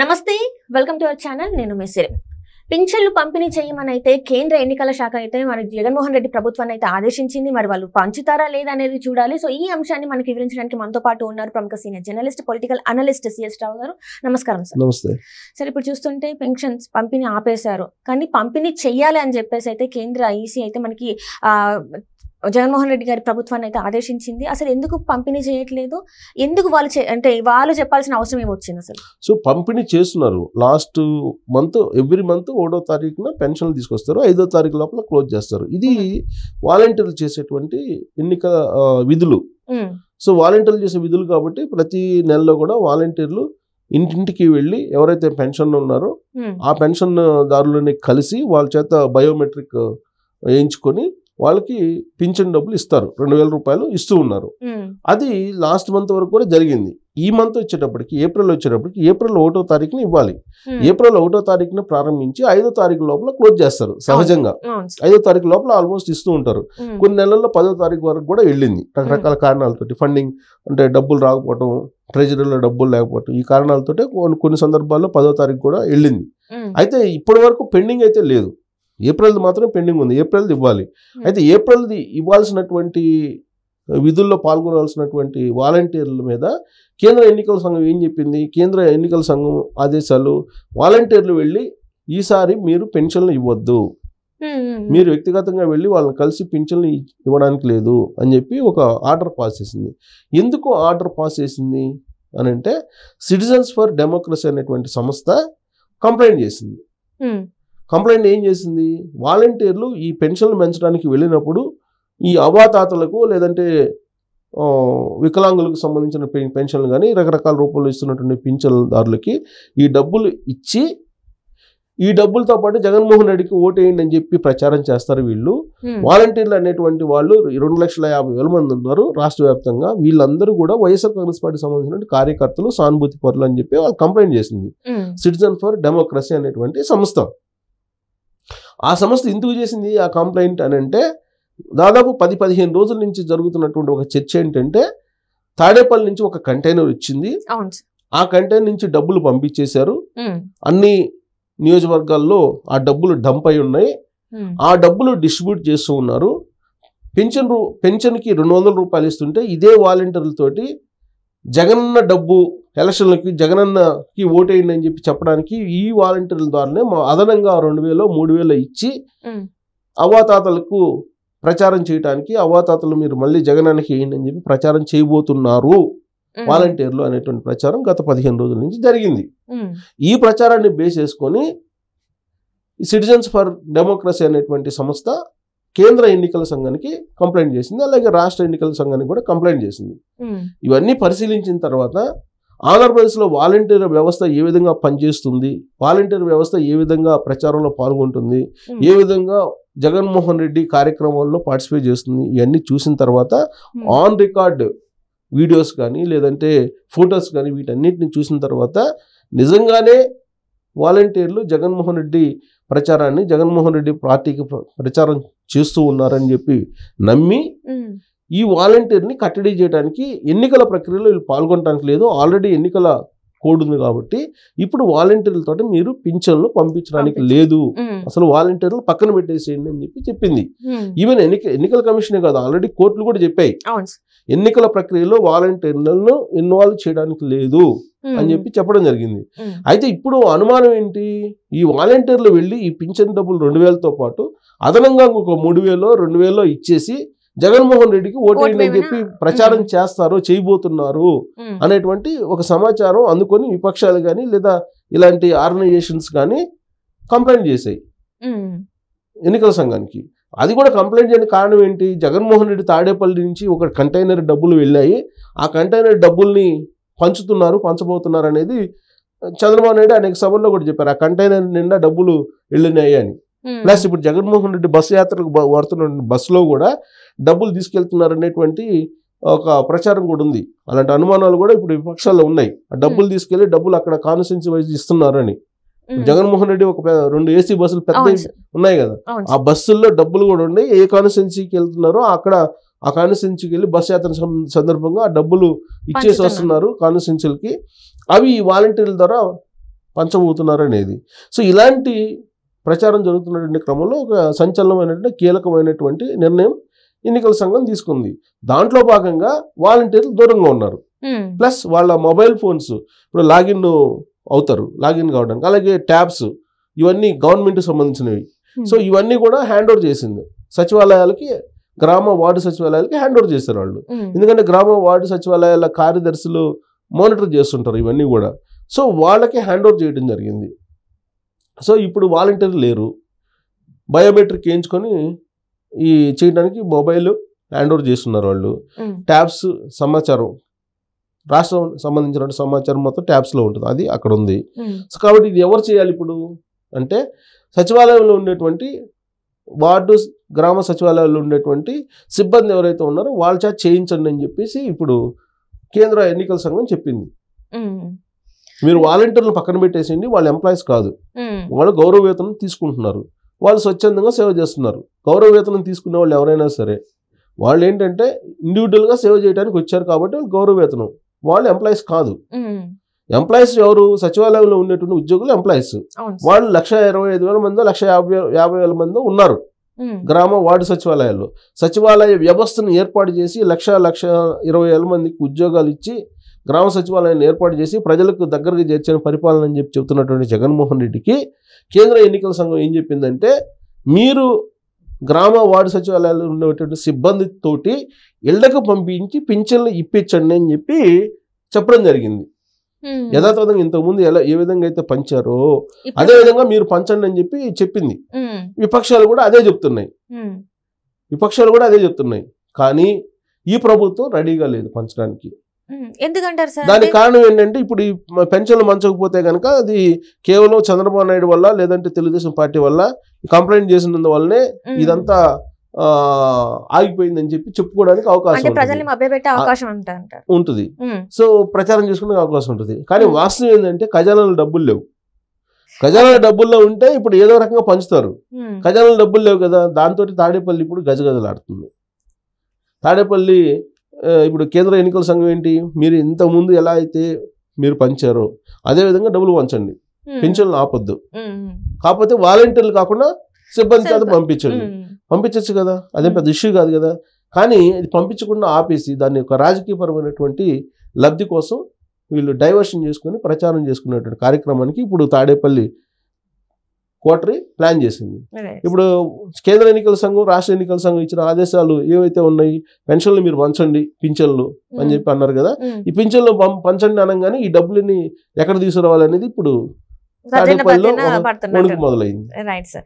నమస్తే welcome to our channel నేను మెసిరి పింఛన్లు పంపిణీ చేయమనైతే కేంద్ర ఎన్నికల శాఖ అయితే మరి జగన్మోహన్ రెడ్డి ప్రభుత్వాన్ని అయితే ఆదేశించింది మరి వాళ్ళు పంచుతారా లేదా అనేది చూడాలి సో ఈ అంశాన్ని మనకి వివరించడానికి మనతో పాటు ఉన్నారు ప్రముఖ senior journalist political analyst CS Rao garu నమస్కారం సార్ నమస్తే సార్ ఇప్పుడు చూస్తుంటే పెన్షన్స్ పంపిణీ ఆపేశారు కానీ పంపిణీ చేయాలి అని చెప్పేసి అయితే కేంద్ర ఈసీ అయితే మనకి జగన్మోహన్ రెడ్డి గారి ప్రభుత్వాన్ని అయితే ఆదేశించింది అసలు ఎందుకు పంపిణీ చేయట్లేదు ఎందుకు వాళ్ళు అంటే వాళ్ళు చెప్పాల్సిన అవసరం ఏమొచ్చింది అసలు సో పంపిణీ చేస్తున్నారు లాస్ట్ మంత్ ఎవ్రీ మంత్ ఓడో తారీఖున పెన్షన్లు తీసుకొస్తారు ఐదో తారీఖు లోపల క్లోజ్ చేస్తారు ఇది వాలంటీర్లు చేసేటువంటి ఎన్నిక విధులు సో వాలంటీర్లు చేసే విధులు కాబట్టి ప్రతి నెలలో కూడా వాలంటీర్లు ఇంటింటికి వెళ్ళి ఎవరైతే పెన్షన్ ఉన్నారో ఆ పెన్షన్ దారులని కలిసి వాళ్ళ చేత బయోమెట్రిక్ వేయించుకొని వాళ్ళకి పింఛన్ డబ్బులు ఇస్తారు రెండు వేల రూపాయలు ఇస్తూ ఉన్నారు అది లాస్ట్ మంత్ వరకు కూడా జరిగింది ఈ మంత్ వచ్చేటప్పటికి ఏప్రిల్ వచ్చేటప్పటికి ఏప్రిల్ ఒకటో తారీఖున ఇవ్వాలి ఏప్రిల్ ఒకటో తారీఖున ప్రారంభించి ఐదో తారీఖు లోపల క్లోజ్ చేస్తారు సహజంగా ఐదో తారీఖు లోపల ఆల్మోస్ట్ ఇస్తూ ఉంటారు కొన్ని నెలల్లో పదో తారీఖు వరకు కూడా వెళ్ళింది రకరకాల కారణాలతోటి ఫండింగ్ అంటే డబ్బులు రాకపోవటం ట్రెజరీలో డబ్బులు లేకపోవటం ఈ కారణాలతోటే కొన్ని కొన్ని సందర్భాల్లో పదో తారీఖు కూడా వెళ్ళింది అయితే ఇప్పటి వరకు పెండింగ్ అయితే లేదు ఏప్రిల్ది మాత్రం పెండింగ్ ఉంది ఏప్రిల్ది ఇవ్వాలి hmm. అయితే ఏప్రిల్ది ఇవ్వాల్సినటువంటి విధుల్లో పాల్గొనవలసినటువంటి వాలంటీర్ల మీద కేంద్ర ఎన్నికల సంఘం ఏం చెప్పింది కేంద్ర ఎన్నికల సంఘం ఆదేశాలు వాలంటీర్లు వెళ్ళి ఈసారి మీరు పెన్షన్లు ఇవ్వద్దు hmm. మీరు వ్యక్తిగతంగా వెళ్ళి వాళ్ళని కలిసి పింఛన్లు ఇవ్వడానికి లేదు అని చెప్పి ఒక ఆర్డర్ పాస్ చేసింది ఎందుకు ఆర్డర్ పాస్ చేసింది అని అంటే సిటిజన్స్ ఫర్ డెమోక్రసీ అనేటువంటి సంస్థ కంప్లైంట్ చేసింది hmm. కంప్లైంట్ ఏం చేసింది వాలంటీర్లు ఈ పెన్షన్లు పెంచడానికి వెళ్ళినప్పుడు ఈ అవాతాతలకు లేదంటే వికలాంగులకు సంబంధించిన పెన్షన్లు కానీ రకరకాల రూపంలో ఇస్తున్నటువంటి పింఛన్దారులకి ఈ డబ్బులు ఇచ్చి ఈ డబ్బులతో పాటు జగన్మోహన్ రెడ్డికి ఓటేయండి అని చెప్పి ప్రచారం చేస్తారు వీళ్ళు వాలంటీర్లు అనేటువంటి వాళ్ళు రెండు లక్షల యాభై వేల మంది ఉన్నారు రాష్ట్ర వ్యాప్తంగా వీళ్ళందరూ కూడా వైఎస్ఆర్ కాంగ్రెస్ పార్టీ సంబంధించిన కార్యకర్తలు సానుభూతి పరులు అని చెప్పి వాళ్ళు కంప్లైంట్ చేసింది సిటిజన్ ఫర్ డెమోక్రసీ అనేటువంటి సంస్థ ఆ సంస్థ ఎందుకు చేసింది ఆ కంప్లైంట్ అని అంటే దాదాపు పది పదిహేను రోజుల నుంచి జరుగుతున్నటువంటి ఒక చర్చ ఏంటంటే తాడేపల్లి నుంచి ఒక కంటైనర్ ఇచ్చింది ఆ కంటైనర్ నుంచి డబ్బులు పంపించేశారు అన్ని నియోజకవర్గాల్లో ఆ డబ్బులు డంప్ అయి ఉన్నాయి ఆ డబ్బులు డిస్ట్రిబ్యూట్ చేస్తూ ఉన్నారు పెన్షన్ పెన్షన్కి రెండు వందల రూపాయలు ఇస్తుంటే ఇదే వాలంటీర్లతోటి జగనన్న డబ్బు ఎలక్షన్లకి జగనన్నకి ఓటేయండి అని చెప్పి చెప్పడానికి ఈ వాలంటీర్ల ద్వారానే మా అదనంగా రెండు వేలు మూడు వేలు ఇచ్చి అవాతాతలకు ప్రచారం చేయడానికి అవాతాతలు మీరు మళ్ళీ జగనానికి వేయండి అని చెప్పి ప్రచారం చేయబోతున్నారు వాలంటీర్లు అనేటువంటి ప్రచారం గత పదిహేను రోజుల నుంచి జరిగింది ఈ ప్రచారాన్ని బేస్ చేసుకొని సిటిజన్స్ ఫర్ డెమోక్రసీ అనేటువంటి సంస్థ కేంద్ర ఎన్నికల సంఘానికి కంప్లైంట్ చేసింది అలాగే రాష్ట్ర ఎన్నికల సంఘానికి కూడా కంప్లైంట్ చేసింది ఇవన్నీ పరిశీలించిన తర్వాత ఆంధ్రప్రదేశ్లో వాలంటీర్ వ్యవస్థ ఏ విధంగా పనిచేస్తుంది వాలంటీర్ వ్యవస్థ ఏ విధంగా ప్రచారంలో పాల్గొంటుంది ఏ విధంగా జగన్మోహన్ రెడ్డి కార్యక్రమాల్లో పార్టిసిపేట్ చేస్తుంది ఇవన్నీ చూసిన తర్వాత ఆన్ రికార్డ్ వీడియోస్ కానీ లేదంటే ఫొటోస్ కానీ వీటన్నిటిని చూసిన తర్వాత నిజంగానే వాలంటీర్లు జగన్మోహన్ రెడ్డి ప్రచారాన్ని జగన్మోహన్ రెడ్డి పార్టీకి ప్రచారం చేస్తూ ఉన్నారని చెప్పి నమ్మి ఈ వాలంటీర్ని కట్టడి చేయడానికి ఎన్నికల ప్రక్రియలో వీళ్ళు పాల్గొనడానికి లేదు ఆల్రెడీ ఎన్నికల కోడ్ ఉంది కాబట్టి ఇప్పుడు వాలంటీర్లతో మీరు పింఛన్లు పంపించడానికి లేదు అసలు వాలంటీర్లు పక్కన పెట్టేసేయండి అని చెప్పి చెప్పింది ఈవెన్ ఎన్నిక ఎన్నికల కమిషనే కాదు ఆల్రెడీ కోర్టులు కూడా చెప్పాయి ఎన్నికల ప్రక్రియలో వాలంటీర్లను ఇన్వాల్వ్ చేయడానికి లేదు అని చెప్పి చెప్పడం జరిగింది అయితే ఇప్పుడు అనుమానం ఏంటి ఈ వాలంటీర్లు వెళ్ళి ఈ పింఛన్ డబ్బులు రెండు వేలతో పాటు అదనంగా ఒక మూడు వేలో రెండు వేలో ఇచ్చేసి జగన్మోహన్ రెడ్డికి ఓటేయండి అని చెప్పి ప్రచారం చేస్తారు చేయబోతున్నారు అనేటువంటి ఒక సమాచారం అందుకొని విపక్షాలు కానీ లేదా ఇలాంటి ఆర్గనైజేషన్స్ కానీ కంప్లైంట్ చేశాయి ఎన్నికల సంఘానికి అది కూడా కంప్లైంట్ చేయని కారణం ఏంటి జగన్మోహన్ రెడ్డి తాడేపల్లి నుంచి ఒక కంటైనర్ డబ్బులు వెళ్ళాయి ఆ కంటైనర్ డబ్బుల్ని పంచుతున్నారు పంచబోతున్నారు అనేది చంద్రబాబు నాయుడు అనేక సభల్లో కూడా చెప్పారు ఆ కంటైనర్ నిండా డబ్బులు వెళ్ళినాయి అని ప్లస్ ఇప్పుడు జగన్మోహన్ రెడ్డి బస్సు యాత్రకు వరుతున్న బస్సులో కూడా డబ్బులు తీసుకెళ్తున్నారు అనేటువంటి ఒక ప్రచారం కూడా ఉంది అలాంటి అనుమానాలు కూడా ఇప్పుడు విపక్షాల్లో ఉన్నాయి ఆ డబ్బులు తీసుకెళ్లి డబ్బులు అక్కడ కాన్సెన్సీ వైజ్ ఇస్తున్నారని జగన్మోహన్ రెడ్డి ఒక రెండు ఏసీ బస్సులు పెద్ద ఉన్నాయి కదా ఆ బస్సుల్లో డబ్బులు కూడా ఉన్నాయి ఏ కాన్సెన్సీకి వెళ్తున్నారో అక్కడ ఆ కాన్స్టిట్యున్సీకి వెళ్ళి బస్ యాత్ర సందర్భంగా ఆ డబ్బులు ఇచ్చేసి వస్తున్నారు కాన్స్టిట్యున్సీలకి అవి వాలంటీర్ల ద్వారా పంచబోతున్నారు అనేది సో ఇలాంటి ప్రచారం జరుగుతున్నటువంటి క్రమంలో ఒక సంచలనమైనటువంటి కీలకమైనటువంటి నిర్ణయం ఎన్నికల సంఘం తీసుకుంది దాంట్లో భాగంగా వాలంటీర్లు దూరంగా ఉన్నారు ప్లస్ వాళ్ళ మొబైల్ ఫోన్స్ ఇప్పుడు లాగిన్ అవుతారు లాగిన్ కావడానికి అలాగే ట్యాబ్స్ ఇవన్నీ గవర్నమెంట్కి సంబంధించినవి సో ఇవన్నీ కూడా హ్యాండ్ చేసింది సచివాలయాలకి గ్రామ వార్డు సచివాలయాలకి హ్యాండ్ ఓవర్ చేశారు వాళ్ళు ఎందుకంటే గ్రామ వార్డు సచివాలయాల కార్యదర్శులు మానిటర్ చేస్తుంటారు ఇవన్నీ కూడా సో వాళ్ళకి హ్యాండ్ ఓవర్ చేయడం జరిగింది సో ఇప్పుడు వాలంటీర్లు లేరు బయోమెట్రిక్ వేయించుకొని ఈ చేయడానికి మొబైల్ హ్యాండ్ ఓవర్ చేస్తున్నారు వాళ్ళు ట్యాబ్స్ సమాచారం రాష్ట్రం సంబంధించిన సమాచారం మొత్తం ట్యాబ్స్లో ఉంటుంది అది అక్కడ ఉంది సో కాబట్టి ఇది ఎవరు చేయాలి ఇప్పుడు అంటే సచివాలయంలో ఉండేటువంటి వార్డు గ్రామ సచివాలయాల్లో ఉండేటువంటి సిబ్బంది ఎవరైతే ఉన్నారో వాళ్ళ చేత చేయించండి అని చెప్పేసి ఇప్పుడు కేంద్ర ఎన్నికల సంఘం చెప్పింది మీరు వాలంటీర్లు పక్కన పెట్టేసింది వాళ్ళు ఎంప్లాయీస్ కాదు వాళ్ళు గౌరవ వేతనం తీసుకుంటున్నారు వాళ్ళు స్వచ్ఛందంగా సేవ చేస్తున్నారు గౌరవ వేతనం తీసుకునే వాళ్ళు ఎవరైనా సరే వాళ్ళు ఏంటంటే ఇండివిజువల్గా సేవ చేయడానికి వచ్చారు కాబట్టి వాళ్ళు గౌరవ వేతనం వాళ్ళు ఎంప్లాయీస్ కాదు ఎంప్లాయీస్ ఎవరు సచివాలయంలో ఉండేటువంటి ఉద్యోగులు ఎంప్లాయీస్ వాళ్ళు లక్ష ఇరవై ఐదు వేల మందో లక్ష యాభై యాభై వేల మందో ఉన్నారు గ్రామ వార్డు సచివాలయాల్లో సచివాలయ వ్యవస్థను ఏర్పాటు చేసి లక్ష లక్ష ఇరవై వేల మందికి ఉద్యోగాలు ఇచ్చి గ్రామ సచివాలయాన్ని ఏర్పాటు చేసి ప్రజలకు దగ్గరకు చేర్చిన పరిపాలన అని చెప్పి చెబుతున్నటువంటి జగన్మోహన్ రెడ్డికి కేంద్ర ఎన్నికల సంఘం ఏం చెప్పిందంటే మీరు గ్రామ వార్డు సచివాలయాలు ఉండేటువంటి సిబ్బందితోటి ఇళ్లకు పంపించి పింఛన్లు ఇప్పించండి అని చెప్పి చెప్పడం జరిగింది యథాతథంగా ఇంతకుముందు ఎలా ఏ విధంగా అయితే పంచారో అదే విధంగా మీరు పంచండి అని చెప్పి చెప్పింది విపక్షాలు కూడా అదే చెప్తున్నాయి విపక్షాలు కూడా అదే చెప్తున్నాయి కానీ ఈ ప్రభుత్వం రెడీగా లేదు పంచడానికి ఎందుకంటారు సార్ దానికి కారణం ఏంటంటే ఇప్పుడు ఈ పెన్షన్లు మంచకపోతే కనుక అది కేవలం చంద్రబాబు నాయుడు వల్ల లేదంటే తెలుగుదేశం పార్టీ వల్ల కంప్లైంట్ చేసినందు వల్లనే ఇదంతా ఆగిపోయిందని చెప్పి చెప్పుకోవడానికి అవకాశం ఉంటుంది సో ప్రచారం చేసుకునే అవకాశం ఉంటుంది కానీ వాస్తవం ఏంటంటే ఖజానాలో డబ్బులు లేవు ఖజానాల డబ్బుల్లో ఉంటే ఇప్పుడు ఏదో రకంగా పంచుతారు ఖజానాల డబ్బులు లేవు కదా దాంతో తాడేపల్లి ఇప్పుడు గజగజలాడుతుంది తాడేపల్లి ఇప్పుడు కేంద్ర ఎన్నికల సంఘం ఏంటి మీరు ఇంతకుముందు ఎలా అయితే మీరు పంచారో అదేవిధంగా డబ్బులు పంచండి పెన్షన్లు ఆపొద్దు కాకపోతే వాలంటీర్లు కాకుండా సిబ్బంది కాదు పంపించండి పంపించచ్చు కదా అదేం పెద్ద ఇష్యూ కాదు కదా కానీ ఇది పంపించకుండా ఆపేసి దాన్ని ఒక రాజకీయపరమైనటువంటి లబ్ధి కోసం వీళ్ళు డైవర్షన్ చేసుకుని ప్రచారం చేసుకునేటువంటి కార్యక్రమానికి ఇప్పుడు తాడేపల్లి కోటరీ ప్లాన్ చేసింది ఇప్పుడు కేంద్ర ఎన్నికల సంఘం రాష్ట్ర ఎన్నికల సంఘం ఇచ్చిన ఆదేశాలు ఏవైతే ఉన్నాయి పెన్షన్లు మీరు పంచండి పింఛన్లు అని చెప్పి అన్నారు కదా ఈ పింఛన్లు పంచండి అనగానే ఈ డబ్బులని ఎక్కడ తీసుకురావాలనేది ఇప్పుడు తాడేపల్లిలో మొదలైంది